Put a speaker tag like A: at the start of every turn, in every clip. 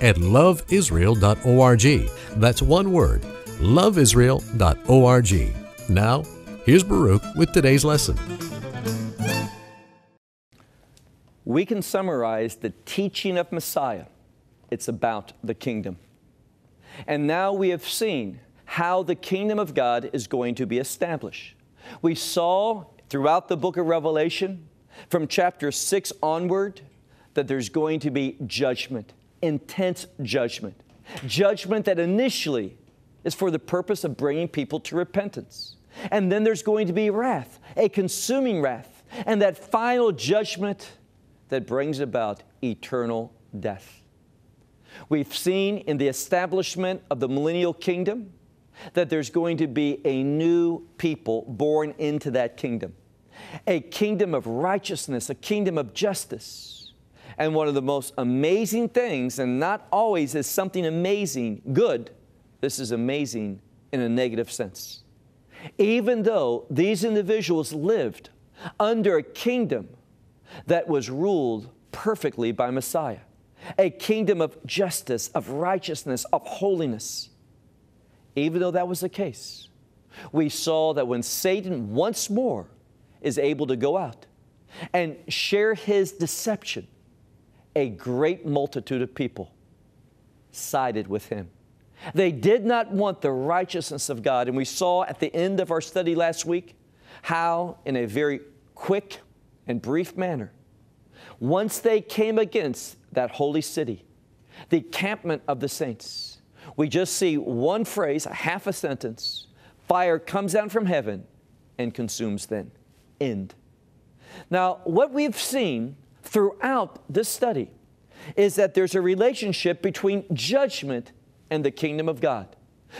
A: at loveisrael.org. That's one word, loveisrael.org. Now, here's Baruch with today's lesson.
B: We can summarize the teaching of Messiah. It's about the kingdom. And now we have seen how the kingdom of God is going to be established. We saw throughout the book of Revelation, from chapter 6 onward, that there's going to be judgment intense judgment, judgment that initially is for the purpose of bringing people to repentance. And then there's going to be wrath, a consuming wrath, and that final judgment that brings about eternal death. We've seen in the establishment of the millennial kingdom that there's going to be a new people born into that kingdom, a kingdom of righteousness, a kingdom of justice. And one of the most amazing things, and not always is something amazing good, this is amazing in a negative sense. Even though these individuals lived under a kingdom that was ruled perfectly by Messiah, a kingdom of justice, of righteousness, of holiness. Even though that was the case, we saw that when Satan once more is able to go out and share his deception, a great multitude of people sided with him. They did not want the righteousness of God. And we saw at the end of our study last week how, in a very quick and brief manner, once they came against that holy city, the encampment of the saints, we just see one phrase, a half a sentence fire comes down from heaven and consumes them. End. Now, what we've seen throughout this study is that there's a relationship between judgment and the kingdom of God.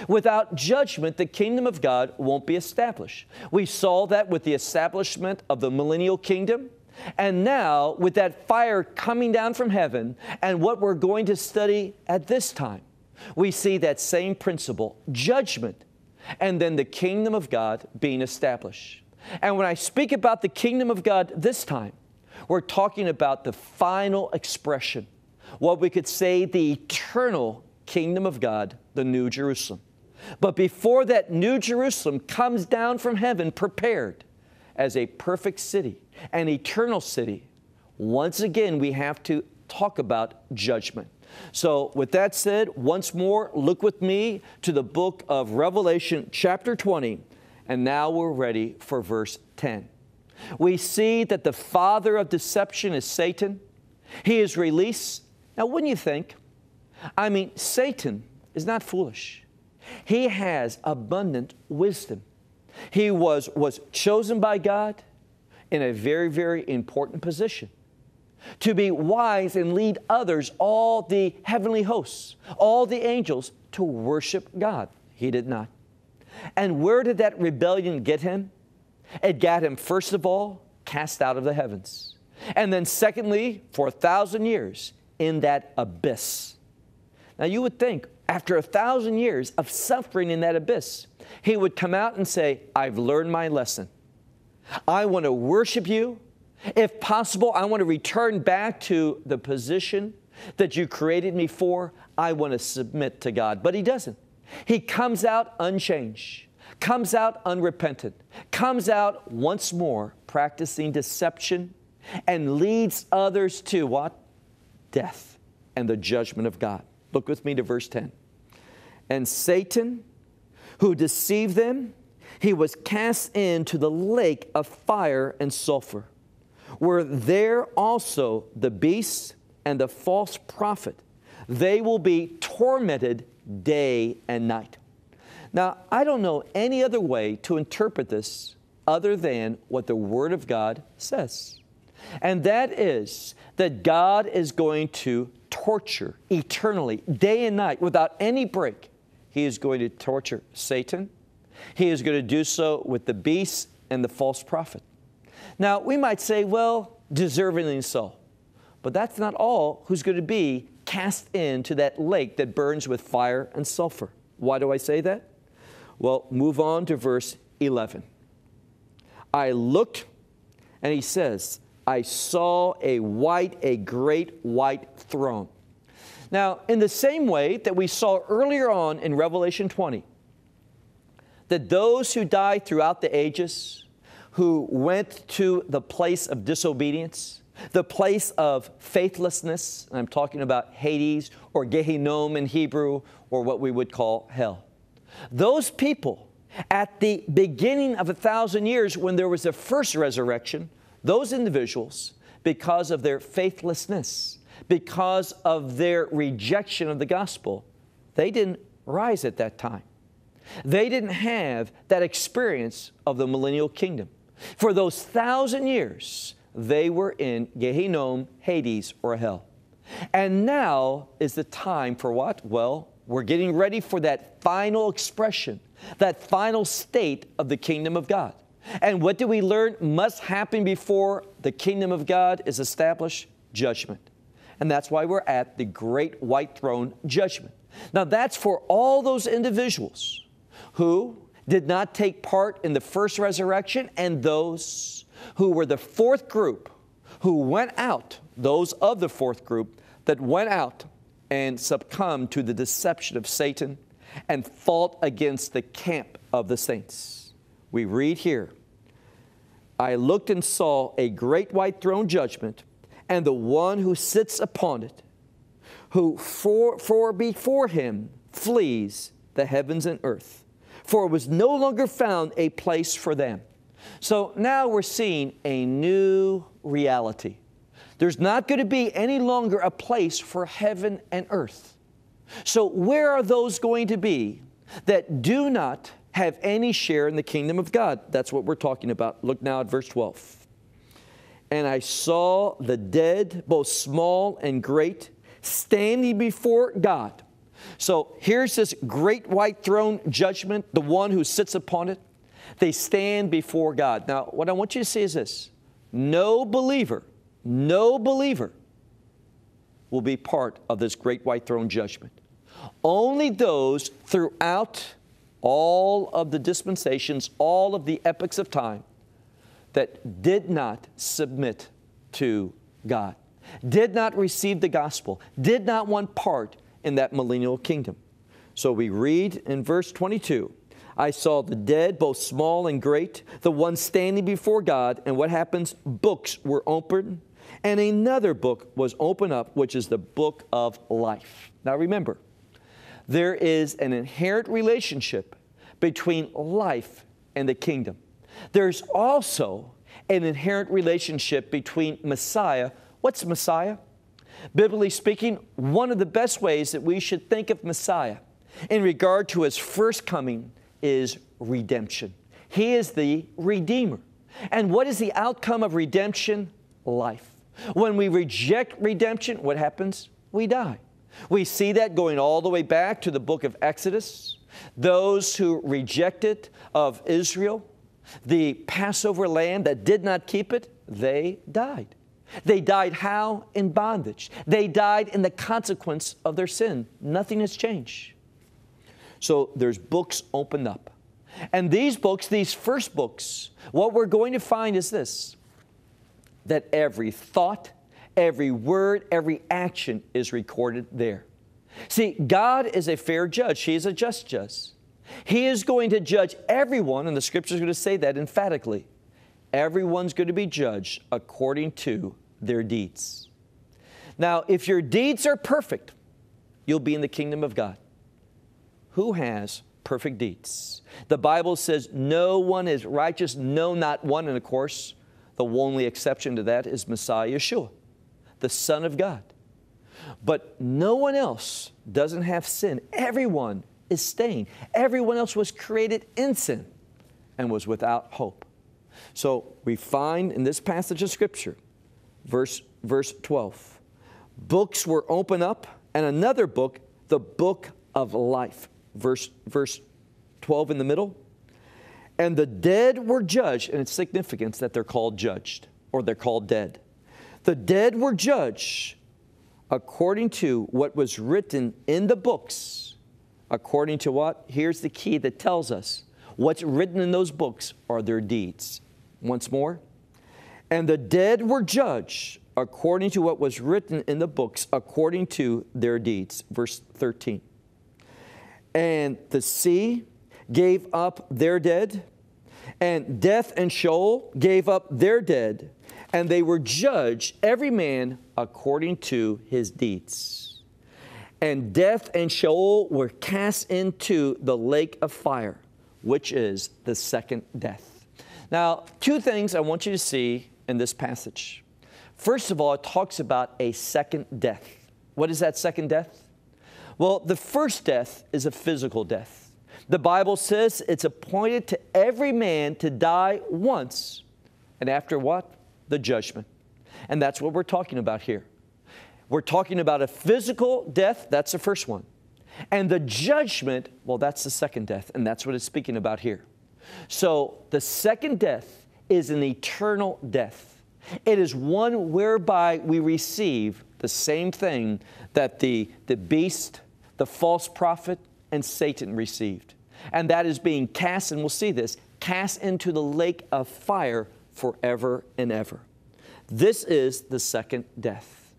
B: Without judgment, the kingdom of God won't be established. We saw that with the establishment of the millennial kingdom. And now, with that fire coming down from heaven, and what we're going to study at this time, we see that same principle judgment, and then the kingdom of God being established. And when I speak about the kingdom of God this time, we're talking about the final expression, what we could say the eternal kingdom of God, the New Jerusalem. But before that, New Jerusalem comes down from heaven prepared as a perfect city, an eternal city. Once again, we have to talk about judgment. So, with that said, once more, look with me to the book of Revelation, chapter 20, and now we're ready for verse 10 we see that the father of deception is Satan. He is released. Now, wouldn't you think? I mean, Satan is not foolish. He has abundant wisdom. He was, was chosen by God in a very, very important position to be wise and lead others, all the heavenly hosts, all the angels, to worship God. He did not. And where did that rebellion get him? It got him, first of all, cast out of the heavens. And then, secondly, for a thousand years in that abyss. Now, you would think after a thousand years of suffering in that abyss, he would come out and say, I've learned my lesson. I want to worship you. If possible, I want to return back to the position that you created me for. I want to submit to God. But he doesn't. He comes out unchanged comes out unrepentant, comes out once more practicing deception, and leads others to what? Death and the judgment of God. Look with me to verse 10. And Satan, who deceived them, he was cast into the lake of fire and sulfur, where there also the beasts and the false prophet, they will be tormented day and night. Now, I don't know any other way to interpret this other than what the Word of God says. And that is that God is going to torture eternally, day and night, without any break. He is going to torture Satan. He is going to do so with the beast and the false prophet. Now, we might say, well, deservingly so. But that's not all who's going to be cast into that lake that burns with fire and sulfur. Why do I say that? Well, move on to verse 11. I looked, and he says, I saw a white, a great white throne. Now, in the same way that we saw earlier on in Revelation 20, that those who died throughout the ages, who went to the place of disobedience, the place of faithlessness, I'm talking about Hades or Gehinnom in Hebrew, or what we would call hell. Those people at the beginning of a thousand years when there was the first resurrection, those individuals, because of their faithlessness, because of their rejection of the gospel, they didn't rise at that time. They didn't have that experience of the millennial kingdom. For those thousand years, they were in Gehinnom, Hades, or hell. And now is the time for what? Well, we're getting ready for that final expression, that final state of the kingdom of God. And what do we learn must happen before the kingdom of God is established? Judgment. And that's why we're at the great white throne judgment. Now, that's for all those individuals who did not take part in the first resurrection and those who were the fourth group who went out, those of the fourth group that went out and succumbed to the deception of Satan and fought against the camp of the saints. We read here I looked and saw a great white throne judgment, and the one who sits upon it, who for, for before him flees the heavens and earth, for it was no longer found a place for them. So now we're seeing a new reality. There's not going to be any longer a place for heaven and earth. So, where are those going to be that do not have any share in the kingdom of God? That's what we're talking about. Look now at verse 12. And I saw the dead, both small and great, standing before God. So here's this great white throne judgment, the one who sits upon it. They stand before God. Now, what I want you to see is this no believer no believer will be part of this great white throne judgment. Only those throughout all of the dispensations, all of the epochs of time that did not submit to God, did not receive the gospel, did not want part in that millennial kingdom. So we read in verse 22 I saw the dead, both small and great, the ones standing before God, and what happens? Books were opened and another book was opened up, which is the book of life. Now remember, there is an inherent relationship between life and the kingdom. There's also an inherent relationship between Messiah. What's Messiah? Biblically speaking, one of the best ways that we should think of Messiah in regard to his first coming is redemption. He is the Redeemer. And what is the outcome of redemption? Life. When we reject redemption, what happens? We die. We see that going all the way back to the book of Exodus. Those who rejected of Israel, the Passover lamb that did not keep it, they died. They died how? In bondage. They died in the consequence of their sin. Nothing has changed. So there's books opened up. And these books, these first books, what we're going to find is this that every thought, every word, every action is recorded there. See, God is a fair judge, He is a just judge. He is going to judge everyone, and the scripture is going to say that emphatically. Everyone's going to be judged according to their deeds. Now, if your deeds are perfect, you'll be in the kingdom of God. Who has perfect deeds? The Bible says, No one is righteous, no, not one. And of course, the only exception to that is Messiah Yeshua, the Son of God. But no one else doesn't have sin. Everyone is stained. Everyone else was created in sin and was without hope. So we find in this passage of Scripture, verse, verse 12, books were opened up, and another book, the book of life. Verse, verse 12 in the middle, and the dead were judged, and it's significance that they're called judged or they're called dead. The dead were judged according to what was written in the books. According to what? Here's the key that tells us what's written in those books are their deeds. Once more. And the dead were judged according to what was written in the books, according to their deeds. Verse 13. And the sea gave up their dead, and death and Sheol gave up their dead, and they were judged, every man according to his deeds. And death and Sheol were cast into the lake of fire, which is the second death. Now, two things I want you to see in this passage. First of all, it talks about a second death. What is that second death? Well, the first death is a physical death. The Bible says it's appointed to every man to die once, and after what? The judgment. And that's what we're talking about here. We're talking about a physical death, that's the first one. And the judgment, well, that's the second death, and that's what it's speaking about here. So the second death is an eternal death. It is one whereby we receive the same thing that the, the beast, the false prophet, and Satan received and that is being cast, and we'll see this, cast into the lake of fire forever and ever. This is the second death.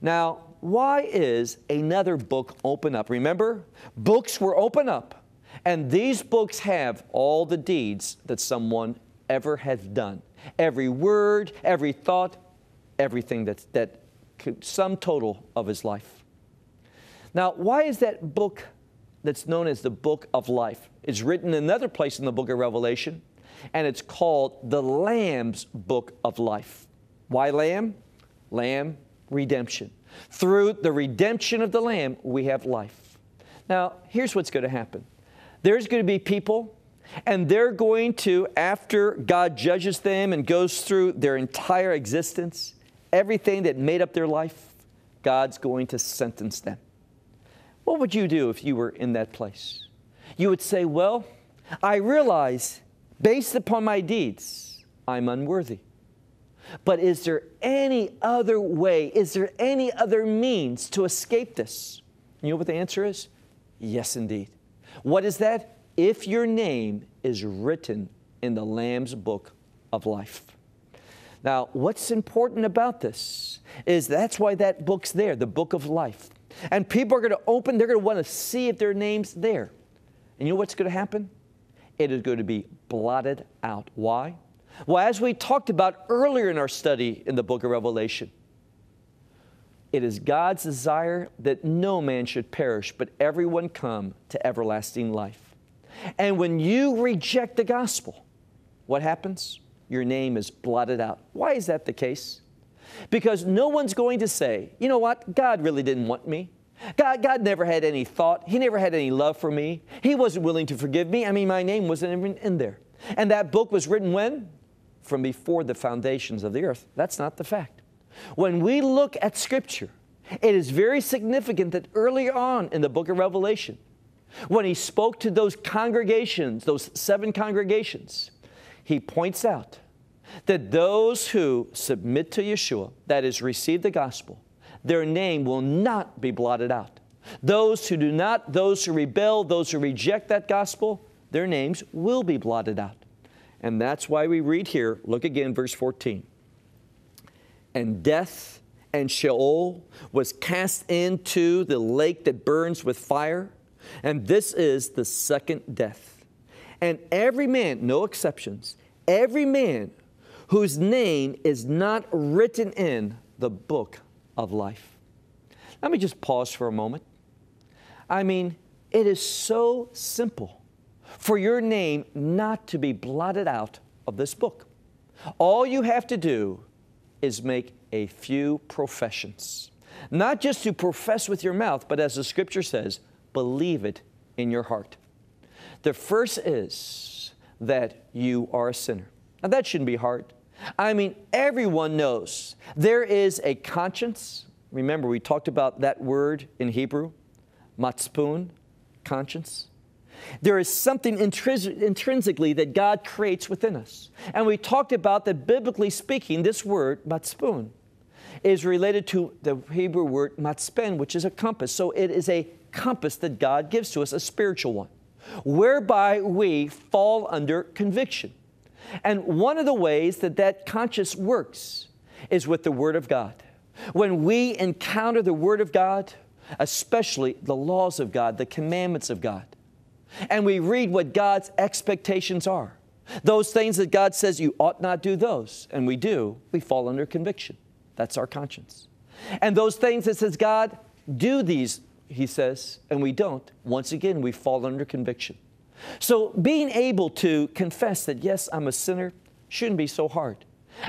B: Now, why is another book open up? Remember, books were open up, and these books have all the deeds that someone ever has done. Every word, every thought, everything that, that sum total of his life. Now, why is that book that's known as the book of life. It's written another place in the book of Revelation, and it's called the Lamb's book of life. Why Lamb? Lamb, redemption. Through the redemption of the Lamb, we have life. Now, here's what's going to happen there's going to be people, and they're going to, after God judges them and goes through their entire existence, everything that made up their life, God's going to sentence them. What would you do if you were in that place? You would say, Well, I realize based upon my deeds, I'm unworthy. But is there any other way? Is there any other means to escape this? You know what the answer is? Yes, indeed. What is that? If your name is written in the Lamb's book of life. Now, what's important about this is that's why that book's there, the book of life. And people are going to open, they're going to want to see if their name's there. And you know what's going to happen? It is going to be blotted out. Why? Well, as we talked about earlier in our study in the book of Revelation, it is God's desire that no man should perish, but everyone come to everlasting life. And when you reject the gospel, what happens? Your name is blotted out. Why is that the case? Because no one's going to say, you know what, God really didn't want me. God, God never had any thought. He never had any love for me. He wasn't willing to forgive me. I mean, my name wasn't even in there. And that book was written when? From before the foundations of the earth. That's not the fact. When we look at Scripture, it is very significant that early on in the book of Revelation, when he spoke to those congregations, those seven congregations, he points out that those who submit to Yeshua, that is, receive the gospel, their name will not be blotted out. Those who do not, those who rebel, those who reject that gospel, their names will be blotted out. And that's why we read here, look again, verse 14. And death and Sheol was cast into the lake that burns with fire, and this is the second death. And every man, no exceptions, every man whose name is not written in the book of life. Let me just pause for a moment. I mean, it is so simple for your name not to be blotted out of this book. All you have to do is make a few professions. Not just to profess with your mouth, but as the scripture says, believe it in your heart. The first is that you are a sinner. Now, that shouldn't be hard. I mean, everyone knows there is a conscience. Remember, we talked about that word in Hebrew, matzpun, conscience. There is something intris- intrinsically that God creates within us. And we talked about that biblically speaking, this word, matzpun, is related to the Hebrew word matzpen, which is a compass. So it is a compass that God gives to us, a spiritual one, whereby we fall under conviction. And one of the ways that that conscience works is with the Word of God. When we encounter the Word of God, especially the laws of God, the commandments of God, and we read what God's expectations are, those things that God says you ought not do those, and we do, we fall under conviction. That's our conscience. And those things that says God, do these, he says, and we don't, once again, we fall under conviction. So being able to confess that, yes, I'm a sinner, shouldn't be so hard.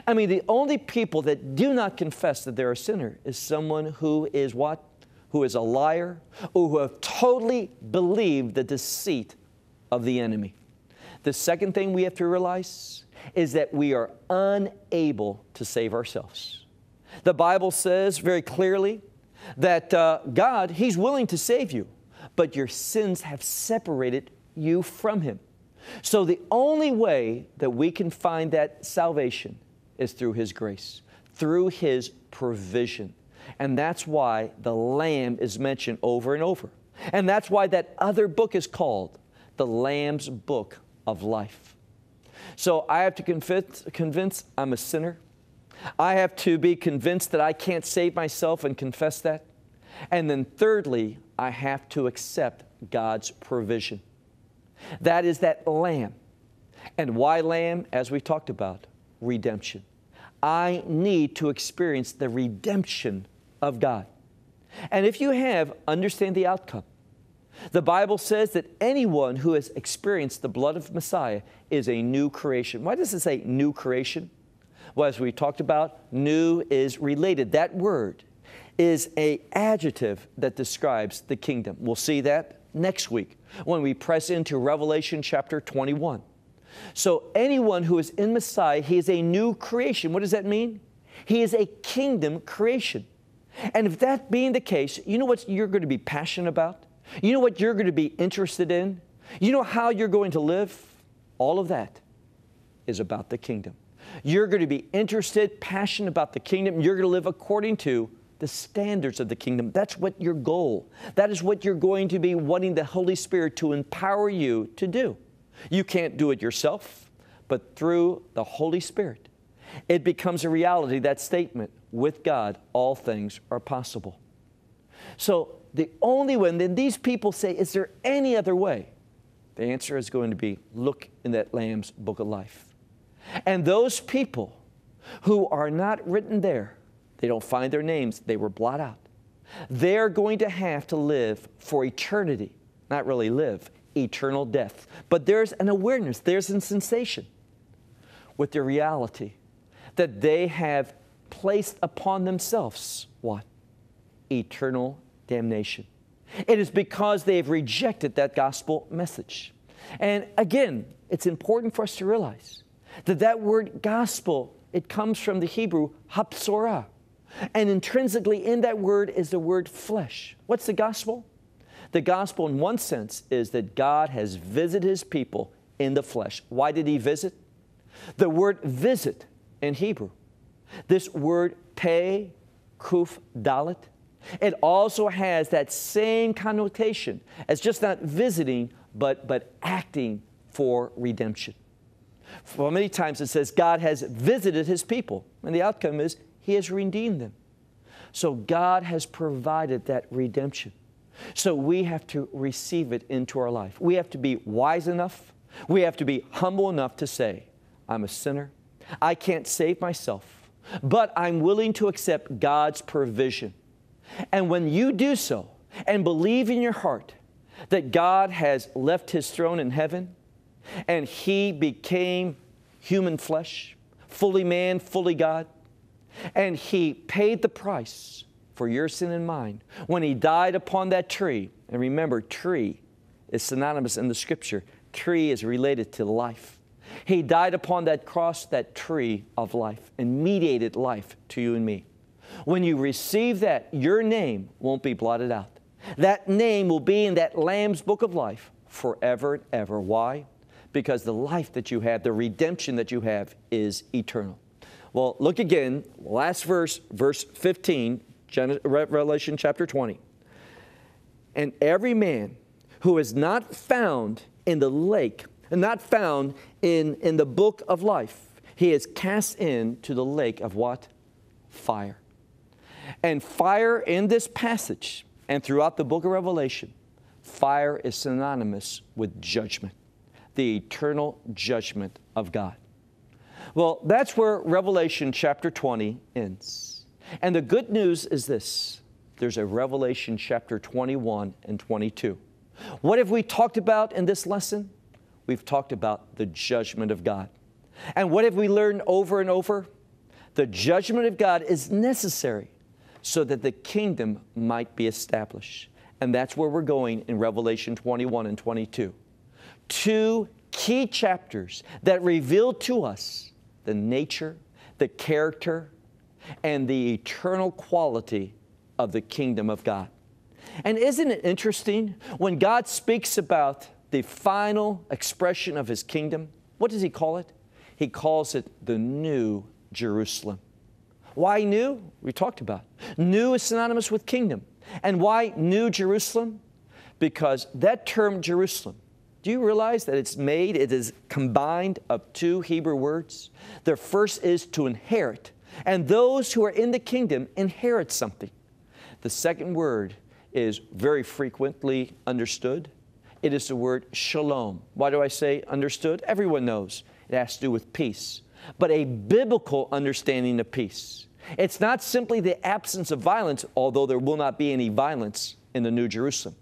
B: I mean, the only people that do not confess that they're a sinner is someone who is what? Who is a liar or who have totally believed the deceit of the enemy. The second thing we have to realize is that we are unable to save ourselves. The Bible says very clearly that uh, God, He's willing to save you, but your sins have separated you from him. So the only way that we can find that salvation is through his grace, through his provision. And that's why the lamb is mentioned over and over. And that's why that other book is called the Lamb's Book of Life. So I have to convince, convince I'm a sinner. I have to be convinced that I can't save myself and confess that. And then, thirdly, I have to accept God's provision. That is that lamb. And why lamb? As we talked about, redemption. I need to experience the redemption of God. And if you have, understand the outcome. The Bible says that anyone who has experienced the blood of Messiah is a new creation. Why does it say new creation? Well, as we talked about, new is related. That word is a adjective that describes the kingdom. We'll see that next week when we press into Revelation chapter 21. So, anyone who is in Messiah, he is a new creation. What does that mean? He is a kingdom creation. And if that being the case, you know what you're going to be passionate about? You know what you're going to be interested in? You know how you're going to live? All of that is about the kingdom. You're going to be interested, passionate about the kingdom. You're going to live according to the standards of the kingdom. That's what your goal. That is what you're going to be wanting the Holy Spirit to empower you to do. You can't do it yourself, but through the Holy Spirit. It becomes a reality, that statement, with God, all things are possible. So the only when then these people say, is there any other way? The answer is going to be look in that Lamb's book of life. And those people who are not written there, they don't find their names, they were blot out. They're going to have to live for eternity, not really live, eternal death. But there's an awareness, there's a sensation with the reality that they have placed upon themselves what? Eternal damnation. It is because they have rejected that gospel message. And again, it's important for us to realize that that word gospel, it comes from the Hebrew hapsorah, and intrinsically in that word is the word flesh. What's the gospel? The gospel, in one sense, is that God has visited his people in the flesh. Why did he visit? The word visit in Hebrew, this word pe kuf, dalit, it also has that same connotation as just not visiting, but, but acting for redemption. For many times it says God has visited his people, and the outcome is he has redeemed them. So God has provided that redemption. So we have to receive it into our life. We have to be wise enough. We have to be humble enough to say, I'm a sinner. I can't save myself, but I'm willing to accept God's provision. And when you do so and believe in your heart that God has left his throne in heaven and he became human flesh, fully man, fully God, and He paid the price for your sin and mine when He died upon that tree. And remember, tree is synonymous in the scripture, tree is related to life. He died upon that cross, that tree of life, and mediated life to you and me. When you receive that, your name won't be blotted out. That name will be in that Lamb's book of life forever and ever. Why? Because the life that you have, the redemption that you have, is eternal. Well, look again, last verse, verse 15, Revelation chapter 20. And every man who is not found in the lake, and not found in, in the book of life, he is cast into the lake of what? Fire. And fire in this passage and throughout the book of Revelation, fire is synonymous with judgment, the eternal judgment of God. Well, that's where Revelation chapter 20 ends. And the good news is this there's a Revelation chapter 21 and 22. What have we talked about in this lesson? We've talked about the judgment of God. And what have we learned over and over? The judgment of God is necessary so that the kingdom might be established. And that's where we're going in Revelation 21 and 22. Two key chapters that reveal to us the nature, the character, and the eternal quality of the kingdom of God. And isn't it interesting when God speaks about the final expression of his kingdom? What does he call it? He calls it the new Jerusalem. Why new? We talked about. New is synonymous with kingdom. And why new Jerusalem? Because that term Jerusalem do you realize that it's made, it is combined of two Hebrew words? The first is to inherit, and those who are in the kingdom inherit something. The second word is very frequently understood. It is the word shalom. Why do I say understood? Everyone knows it has to do with peace, but a biblical understanding of peace. It's not simply the absence of violence, although there will not be any violence in the New Jerusalem.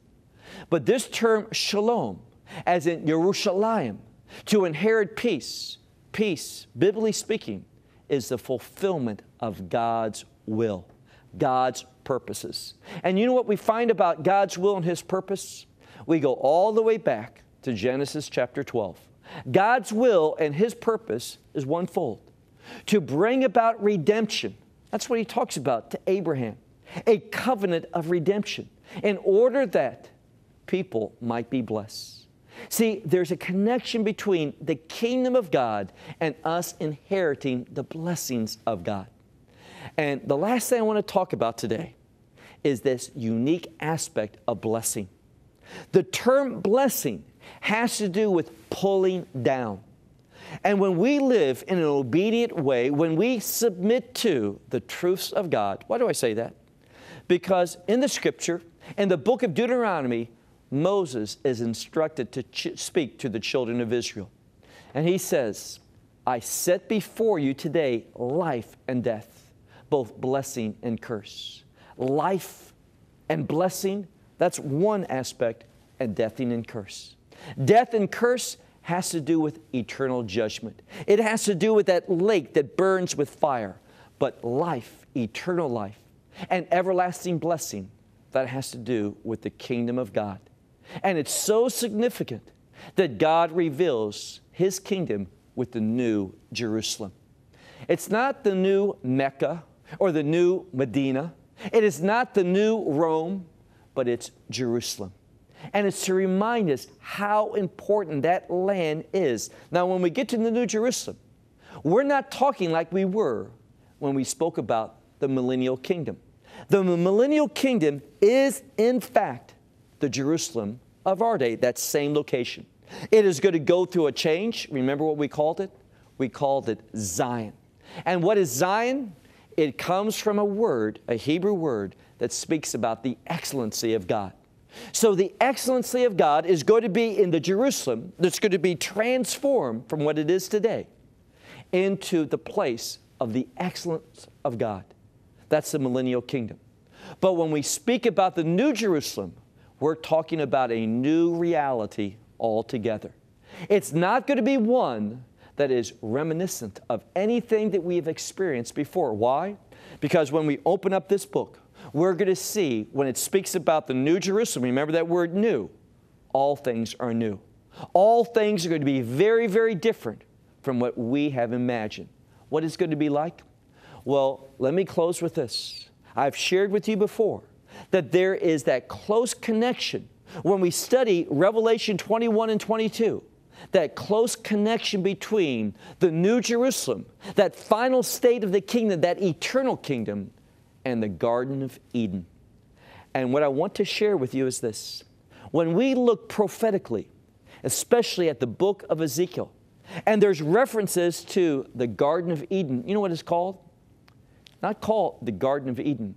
B: But this term shalom as in Jerusalem, to inherit peace. Peace, biblically speaking, is the fulfillment of God's will, God's purposes. And you know what we find about God's will and His purpose? We go all the way back to Genesis chapter 12. God's will and His purpose is onefold to bring about redemption. That's what He talks about to Abraham, a covenant of redemption, in order that people might be blessed. See, there's a connection between the kingdom of God and us inheriting the blessings of God. And the last thing I want to talk about today is this unique aspect of blessing. The term blessing has to do with pulling down. And when we live in an obedient way, when we submit to the truths of God, why do I say that? Because in the scripture, in the book of Deuteronomy, Moses is instructed to ch- speak to the children of Israel. And he says, I set before you today life and death, both blessing and curse. Life and blessing, that's one aspect, and death and curse. Death and curse has to do with eternal judgment. It has to do with that lake that burns with fire. But life, eternal life, and everlasting blessing, that has to do with the kingdom of God. And it's so significant that God reveals His kingdom with the new Jerusalem. It's not the new Mecca or the new Medina. It is not the new Rome, but it's Jerusalem. And it's to remind us how important that land is. Now, when we get to the New Jerusalem, we're not talking like we were when we spoke about the millennial kingdom. The millennial kingdom is, in fact, the Jerusalem of our day, that same location. It is going to go through a change. Remember what we called it? We called it Zion. And what is Zion? It comes from a word, a Hebrew word, that speaks about the excellency of God. So the excellency of God is going to be in the Jerusalem that's going to be transformed from what it is today into the place of the excellence of God. That's the millennial kingdom. But when we speak about the new Jerusalem, we're talking about a new reality altogether. It's not going to be one that is reminiscent of anything that we have experienced before. Why? Because when we open up this book, we're going to see when it speaks about the New Jerusalem, remember that word new, all things are new. All things are going to be very, very different from what we have imagined. What is going to be like? Well, let me close with this. I've shared with you before that there is that close connection when we study Revelation 21 and 22 that close connection between the New Jerusalem, that final state of the kingdom, that eternal kingdom, and the Garden of Eden. And what I want to share with you is this when we look prophetically, especially at the book of Ezekiel, and there's references to the Garden of Eden, you know what it's called? Not called the Garden of Eden,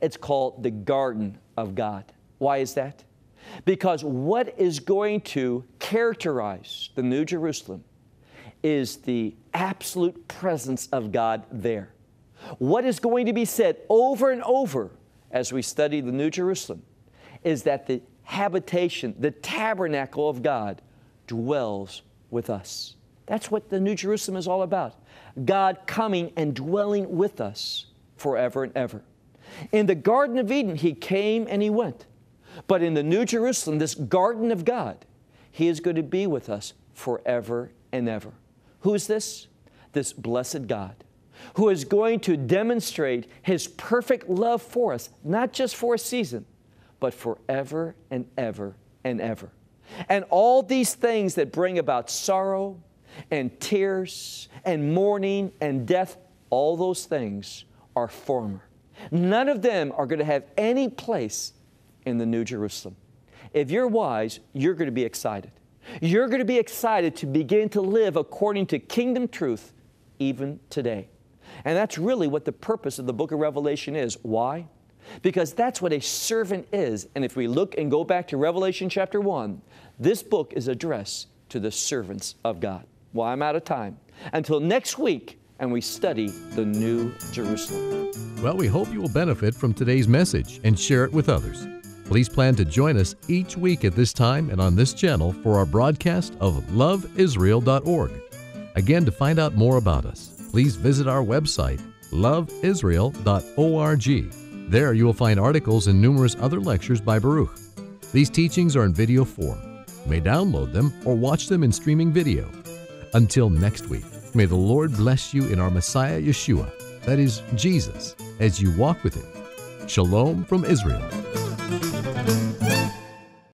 B: it's called the garden of God. Why is that? Because what is going to characterize the New Jerusalem is the absolute presence of God there. What is going to be said over and over as we study the New Jerusalem is that the habitation, the tabernacle of God, dwells with us. That's what the New Jerusalem is all about God coming and dwelling with us forever and ever. In the Garden of Eden, he came and he went. But in the New Jerusalem, this garden of God, he is going to be with us forever and ever. Who is this? This blessed God who is going to demonstrate his perfect love for us, not just for a season, but forever and ever and ever. And all these things that bring about sorrow and tears and mourning and death, all those things are former. None of them are going to have any place in the New Jerusalem. If you're wise, you're going to be excited. You're going to be excited to begin to live according to kingdom truth even today. And that's really what the purpose of the book of Revelation is. Why? Because that's what a servant is. And if we look and go back to Revelation chapter 1, this book is addressed to the servants of God. Well, I'm out of time. Until next week, and we study the New Jerusalem.
A: Well, we hope you will benefit from today's message and share it with others. Please plan to join us each week at this time and on this channel for our broadcast of loveisrael.org. Again, to find out more about us, please visit our website, loveisrael.org. There you will find articles and numerous other lectures by Baruch. These teachings are in video form. You may download them or watch them in streaming video. Until next week. May the Lord bless you in our Messiah Yeshua, that is, Jesus, as you walk with Him. Shalom from Israel.